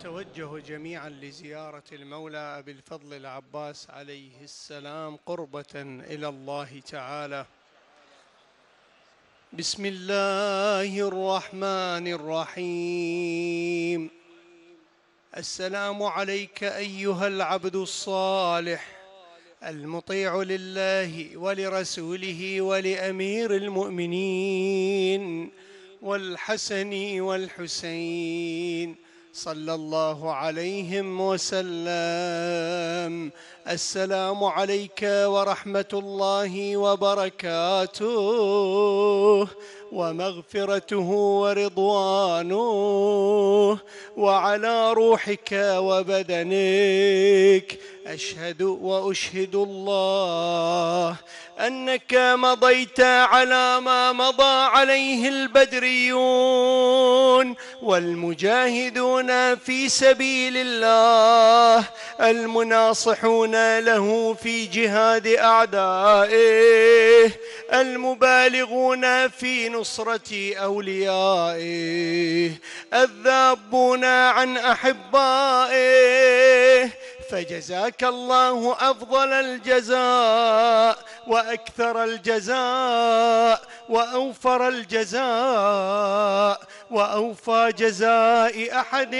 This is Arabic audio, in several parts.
نتوجه جميعا لزيارة المولى أبي الفضل العباس عليه السلام قربة إلى الله تعالى بسم الله الرحمن الرحيم السلام عليك أيها العبد الصالح المطيع لله ولرسوله ولأمير المؤمنين والحسن والحسين صلى الله عليهم وسلم السلام عليك ورحمه الله وبركاته ومغفرته ورضوانه وعلى روحك وبدنك أشهد وأشهد الله أنك مضيت على ما مضى عليه البدريون والمجاهدون في سبيل الله المناصحون له في جهاد أعدائه المبالغون في نصرة أوليائه الذابون عن أحبائه فجزاك الله افضل الجزاء واكثر الجزاء واوفر الجزاء واوفى جزاء احد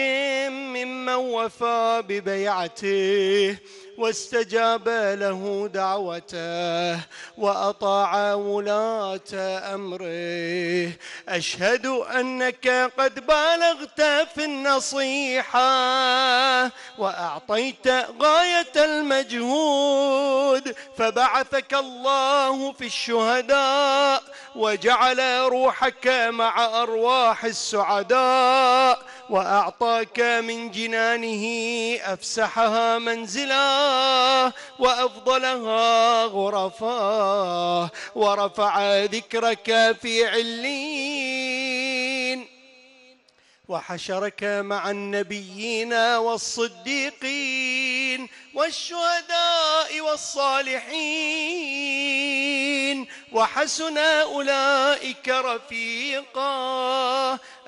ممن وفى ببيعته واستجاب له دعوته وأطاع ولاة أمره أشهد أنك قد بالغت في النصيحة وأعطيت غاية المجهود فبعثك الله في الشهداء وجعل روحك مع أرواح السعداء وأعطاك من جنانه أفسحها منزلا وأفضلها غرفا ورفع ذكرك في علين وحشرك مع النبيين والصديقين والشهداء والصالحين وحسن أولئك رفيقاً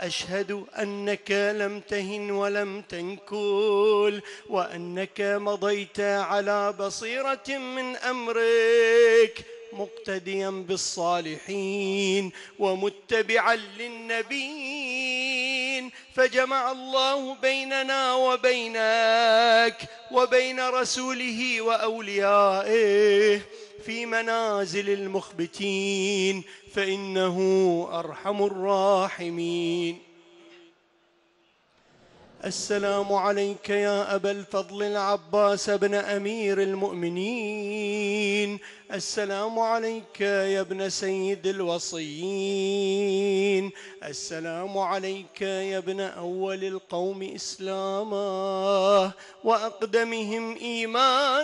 أشهد أنك لم تهن ولم تنكل وأنك مضيت على بصيرة من أمرك مقتديا بالصالحين ومتبعا للنبيين فجمع الله بيننا وبينك وبين رسوله وأوليائه في منازل المخبتين فإنه أرحم الراحمين السلام عليك يا ابا الفضل العباس بن امير المؤمنين السلام عليك يا ابن سيد الوصيين السلام عليك يا ابن اول القوم اسلاما واقدمهم ايمانا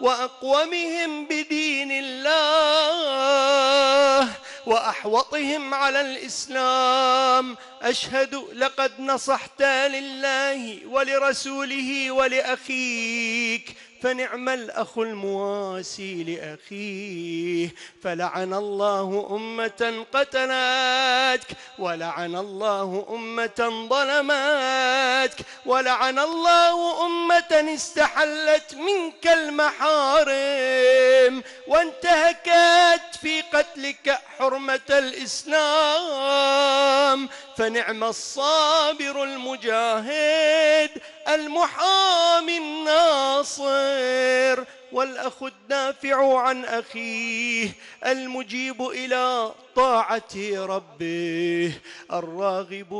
واقومهم بدين الله وأحوطهم على الإسلام أشهد لقد نصحت لله ولرسوله ولأخيك فنعم الأخ المواسي لأخيه فلعن الله أمة قتلتك ولعن الله أمة ظلمتك ولعن الله أمة استحلت منك المحارم وانتهكت في قتلك حرمة الإسلام فنعم الصابر المجاهد المحامي الناصر الخير والاخ الدافع عن اخيه المجيب الى طاعه ربه الراغب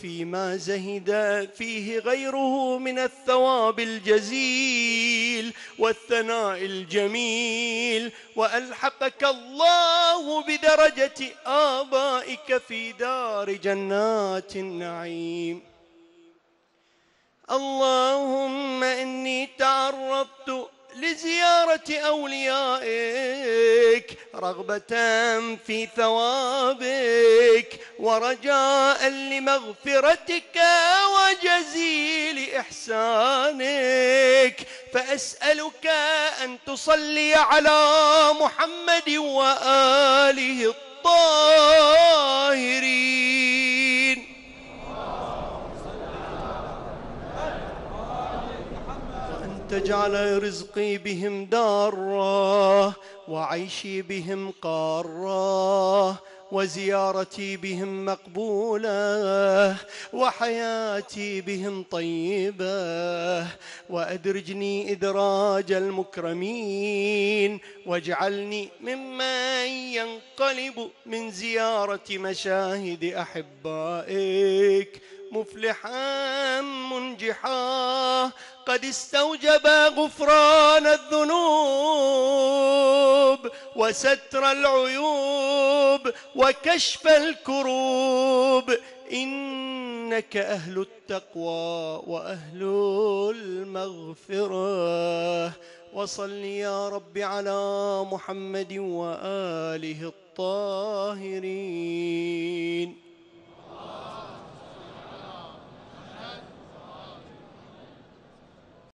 فيما زهد فيه غيره من الثواب الجزيل والثناء الجميل والحقك الله بدرجه ابائك في دار جنات النعيم اللهم تعرضت لزيارة أوليائك رغبة في ثوابك ورجاء لمغفرتك وجزيل إحسانك فأسألك أن تصلي على محمد وآله الطاهرين واجعل رزقي بهم دارا وعيشي بهم قارا وزيارتي بهم مقبوله وحياتي بهم طيبه وادرجني ادراج المكرمين واجعلني ممن ينقلب من زياره مشاهد احبائك مفلحا منجحا قد استوجب غفران الذنوب وستر العيوب وكشف الكروب انك اهل التقوى واهل المغفره وصل يا رب على محمد واله الطاهرين